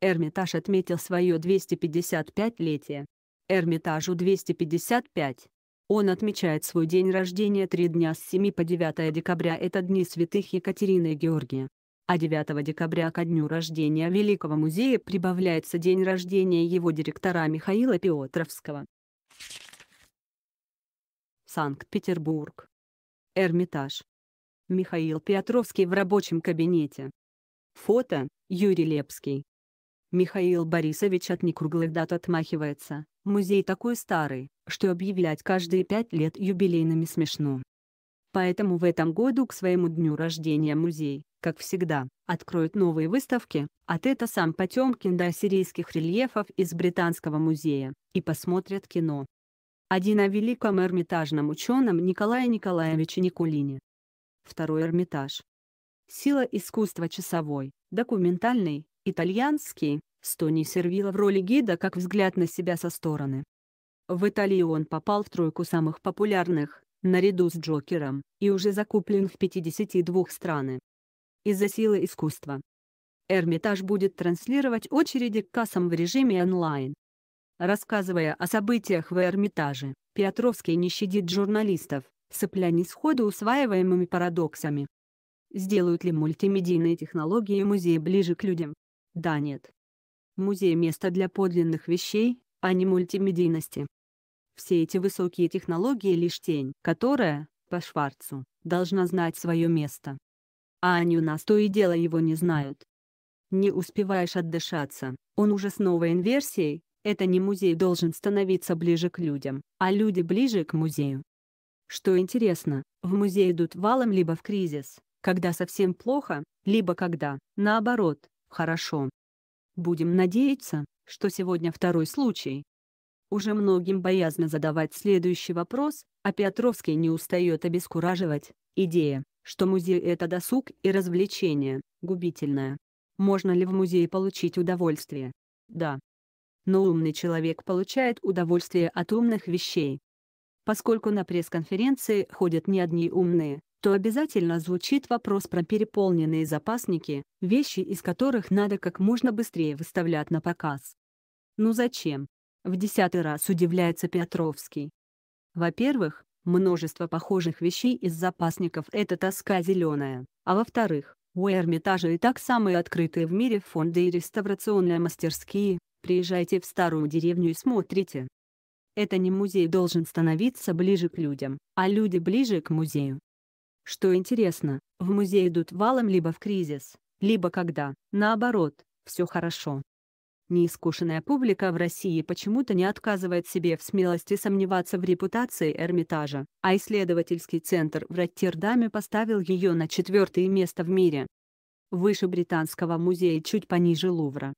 Эрмитаж отметил свое 255-летие. Эрмитажу 255. Он отмечает свой день рождения три дня с 7 по 9 декабря – это дни святых Екатерины и Георгия. А 9 декабря ко дню рождения Великого музея прибавляется день рождения его директора Михаила Петровского. Санкт-Петербург. Эрмитаж. Михаил Петровский в рабочем кабинете. Фото Юрий Лепский. Михаил Борисович от некруглых дат отмахивается. Музей такой старый, что объявлять каждые пять лет юбилейными смешно. Поэтому в этом году к своему дню рождения музей, как всегда, откроет новые выставки, от а это сам Потемкин до сирийских рельефов из Британского музея, и посмотрят кино. Один о великом эрмитажном ученом Николае Николаевиче Никулине. Второй Эрмитаж. Сила искусства часовой, документальный итальянский, Стони сервила в роли гида как взгляд на себя со стороны. В Италии он попал в тройку самых популярных, наряду с Джокером, и уже закуплен в 52 страны. Из-за силы искусства. Эрмитаж будет транслировать очереди к кассам в режиме онлайн. Рассказывая о событиях в Эрмитаже, Петровский не щадит журналистов, сопля не сходу усваиваемыми парадоксами. Сделают ли мультимедийные технологии музея ближе к людям? Да нет. Музей – место для подлинных вещей, а не мультимедийности. Все эти высокие технологии – лишь тень, которая, по Шварцу, должна знать свое место. А они у нас то и дело его не знают. Не успеваешь отдышаться, он уже с новой инверсией, это не музей должен становиться ближе к людям, а люди ближе к музею. Что интересно, в музей идут валом либо в кризис, когда совсем плохо, либо когда, наоборот, Хорошо. Будем надеяться, что сегодня второй случай. Уже многим боязно задавать следующий вопрос, а Петровский не устает обескураживать. Идея, что музей – это досуг и развлечение, губительная. Можно ли в музее получить удовольствие? Да. Но умный человек получает удовольствие от умных вещей. Поскольку на пресс-конференции ходят не одни умные, то обязательно звучит вопрос про переполненные запасники, вещи из которых надо как можно быстрее выставлять на показ. Ну зачем? В десятый раз удивляется Петровский. Во-первых, множество похожих вещей из запасников – это тоска зеленая, а во-вторых, у Эрмитажа и так самые открытые в мире фонды и реставрационные мастерские, приезжайте в старую деревню и смотрите. Это не музей должен становиться ближе к людям, а люди ближе к музею. Что интересно, в музей идут валом либо в кризис, либо когда, наоборот, все хорошо. Неискушенная публика в России почему-то не отказывает себе в смелости сомневаться в репутации Эрмитажа, а исследовательский центр в Роттердаме поставил ее на четвертое место в мире. Выше Британского музея чуть пониже Лувра.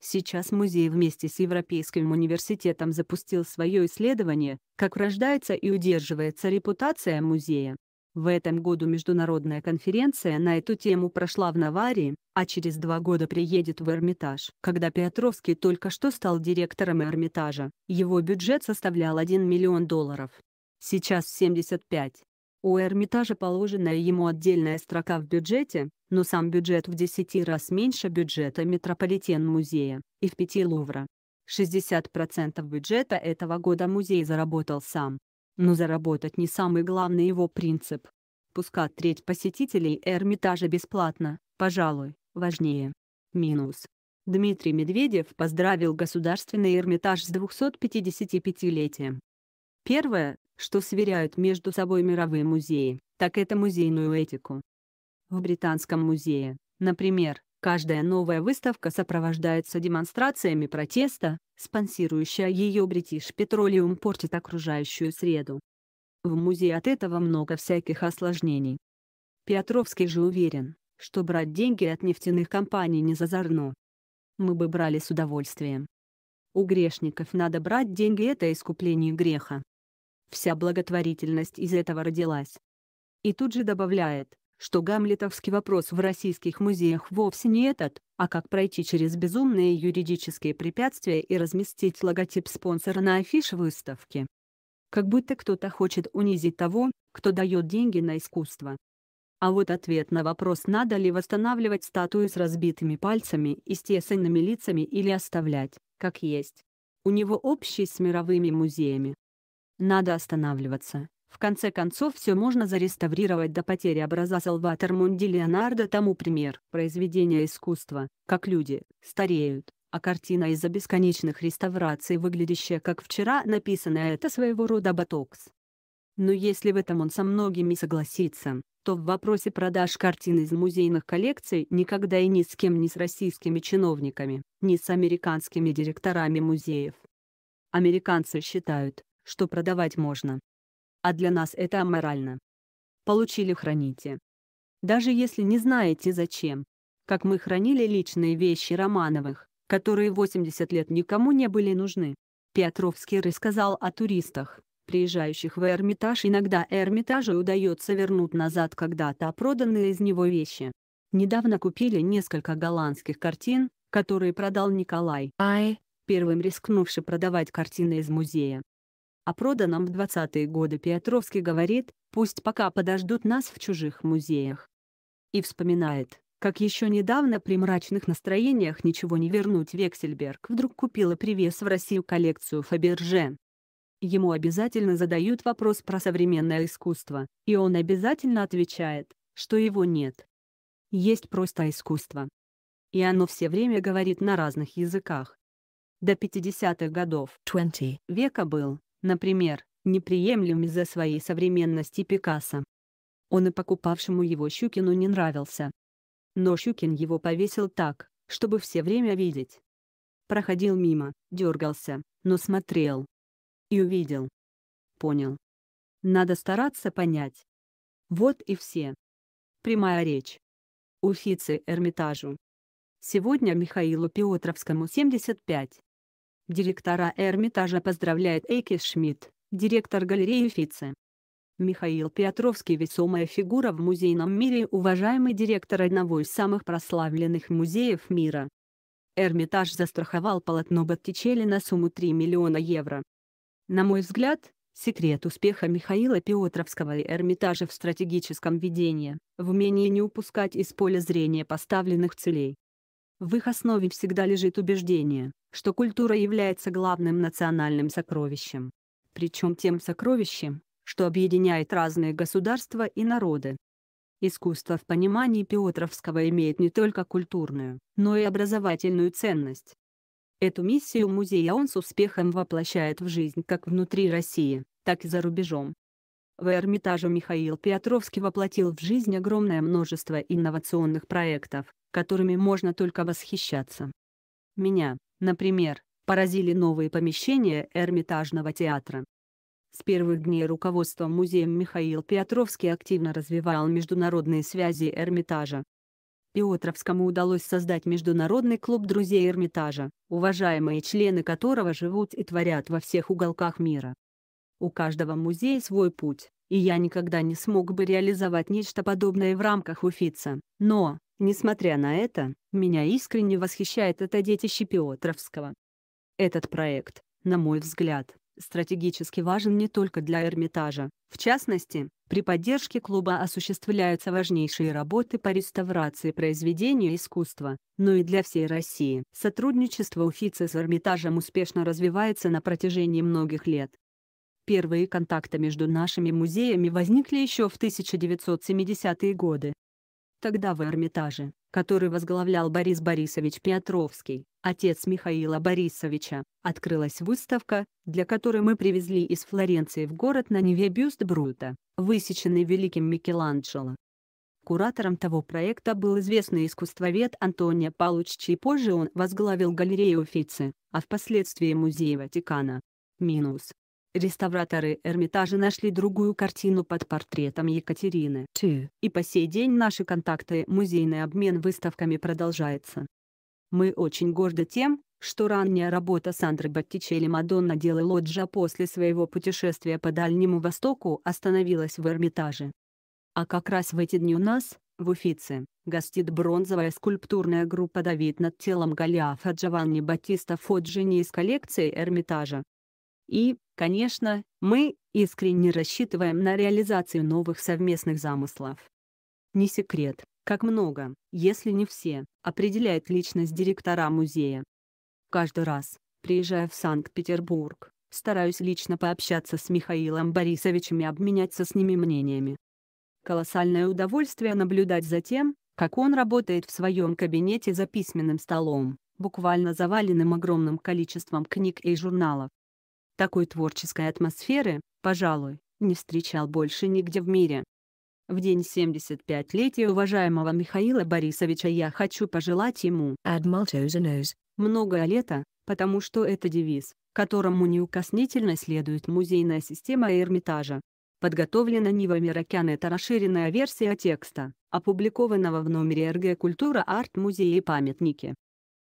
Сейчас музей вместе с Европейским университетом запустил свое исследование, как рождается и удерживается репутация музея. В этом году международная конференция на эту тему прошла в Наварии, а через два года приедет в Эрмитаж. Когда Петровский только что стал директором Эрмитажа, его бюджет составлял 1 миллион долларов. Сейчас 75. У Эрмитажа положена ему отдельная строка в бюджете, но сам бюджет в 10 раз меньше бюджета Метрополитен-музея и в 5 Лувра. 60% бюджета этого года музей заработал сам, но заработать не самый главный его принцип. Пускать треть посетителей Эрмитажа бесплатно, пожалуй, важнее. Минус. Дмитрий Медведев поздравил Государственный Эрмитаж с 255-летием. Первое, что сверяют между собой мировые музеи, так это музейную этику. В Британском музее, например, Каждая новая выставка сопровождается демонстрациями протеста, спонсирующая ее British Petroleum портит окружающую среду. В музее от этого много всяких осложнений. Петровский же уверен, что брать деньги от нефтяных компаний не зазорно. Мы бы брали с удовольствием. У грешников надо брать деньги – это искупление греха. Вся благотворительность из этого родилась. И тут же добавляет, что гамлетовский вопрос в российских музеях вовсе не этот, а как пройти через безумные юридические препятствия и разместить логотип спонсора на афише выставки. Как будто кто-то хочет унизить того, кто дает деньги на искусство. А вот ответ на вопрос, надо ли восстанавливать статую с разбитыми пальцами и стесанными лицами или оставлять, как есть. У него общий с мировыми музеями. Надо останавливаться, в конце концов, все можно зареставрировать до потери образа Салватор Мунди Леонардо тому пример. Произведения искусства, как люди, стареют, а картина из-за бесконечных реставраций, выглядящая как вчера написанная, это своего рода ботокс. Но если в этом он со многими согласится, то в вопросе продаж картин из музейных коллекций никогда и ни с кем ни с российскими чиновниками, ни с американскими директорами музеев. Американцы считают, что продавать можно, а для нас это аморально. Получили – храните. Даже если не знаете зачем. Как мы хранили личные вещи Романовых, которые 80 лет никому не были нужны. Петровский рассказал о туристах, приезжающих в Эрмитаж. Иногда Эрмитажу удается вернуть назад когда-то проданные из него вещи. Недавно купили несколько голландских картин, которые продал Николай Ай, первым рискнувший продавать картины из музея о проданном в 20-е годы Петровский говорит, пусть пока подождут нас в чужих музеях. И вспоминает, как еще недавно при мрачных настроениях ничего не вернуть Вексельберг вдруг купил и привез в Россию коллекцию Фаберже. Ему обязательно задают вопрос про современное искусство, и он обязательно отвечает, что его нет. Есть просто искусство. И оно все время говорит на разных языках. До 50-х годов 20 века был например, неприемлем за своей современности Пикассо. Он и покупавшему его Щукину не нравился. Но Щукин его повесил так, чтобы все время видеть. Проходил мимо, дергался, но смотрел. И увидел. Понял. Надо стараться понять. Вот и все. Прямая речь. Уфицы Эрмитажу. Сегодня Михаилу Петровскому 75. Директора Эрмитажа поздравляет Эйки Шмидт, директор галереи Фице. Михаил Петровский – весомая фигура в музейном мире и уважаемый директор одного из самых прославленных музеев мира. Эрмитаж застраховал полотно Боттичелли на сумму 3 миллиона евро. На мой взгляд, секрет успеха Михаила Петровского и Эрмитажа в стратегическом ведении — в умении не упускать из поля зрения поставленных целей. В их основе всегда лежит убеждение, что культура является главным национальным сокровищем. Причем тем сокровищем, что объединяет разные государства и народы. Искусство в понимании Петровского имеет не только культурную, но и образовательную ценность. Эту миссию музея он с успехом воплощает в жизнь как внутри России, так и за рубежом. В Эрмитаже Михаил Петровский воплотил в жизнь огромное множество инновационных проектов, которыми можно только восхищаться. Меня, например, поразили новые помещения Эрмитажного театра. С первых дней руководства музеем Михаил Петровский активно развивал международные связи Эрмитажа. Петровскому удалось создать международный клуб друзей Эрмитажа, уважаемые члены которого живут и творят во всех уголках мира. У каждого музея свой путь, и я никогда не смог бы реализовать нечто подобное в рамках Уфица. Но, несмотря на это, меня искренне восхищает это детище Петровского. Этот проект, на мой взгляд, стратегически важен не только для Эрмитажа. В частности, при поддержке клуба осуществляются важнейшие работы по реставрации произведения искусства, но и для всей России. Сотрудничество Уфицы с Эрмитажем успешно развивается на протяжении многих лет. Первые контакты между нашими музеями возникли еще в 1970-е годы. Тогда в Эрмитаже, который возглавлял Борис Борисович Петровский, отец Михаила Борисовича, открылась выставка, для которой мы привезли из Флоренции в город на Неве бюст Брута, высеченный великим Микеланджело. Куратором того проекта был известный искусствовед Антонио Палуч, чей позже он возглавил галерею Уфицы, а впоследствии Музей Ватикана. Минус. Реставраторы Эрмитажа нашли другую картину под портретом Екатерины. И по сей день наши контакты музейный обмен выставками продолжается. Мы очень горды тем, что ранняя работа Сандры Боттичелли «Мадонна дела Лоджа» после своего путешествия по Дальнему Востоку остановилась в Эрмитаже. А как раз в эти дни у нас, в Уфице, гостит бронзовая скульптурная группа «Давид над телом Голиафа» Джованни Батиста Фоджини из коллекции Эрмитажа. И, Конечно, мы искренне рассчитываем на реализацию новых совместных замыслов. Не секрет, как много, если не все, определяет личность директора музея. Каждый раз, приезжая в Санкт-Петербург, стараюсь лично пообщаться с Михаилом Борисовичем и обменяться с ними мнениями. Колоссальное удовольствие наблюдать за тем, как он работает в своем кабинете за письменным столом, буквально заваленным огромным количеством книг и журналов. Такой творческой атмосферы, пожалуй, не встречал больше нигде в мире. В день 75-летия уважаемого Михаила Борисовича я хочу пожелать ему много лета, потому что это девиз, которому неукоснительно следует музейная система Эрмитажа. Подготовлена Нива Мирокян это расширенная версия текста, опубликованного в номере РГ «Культура Арт Арт-музеи и памятники».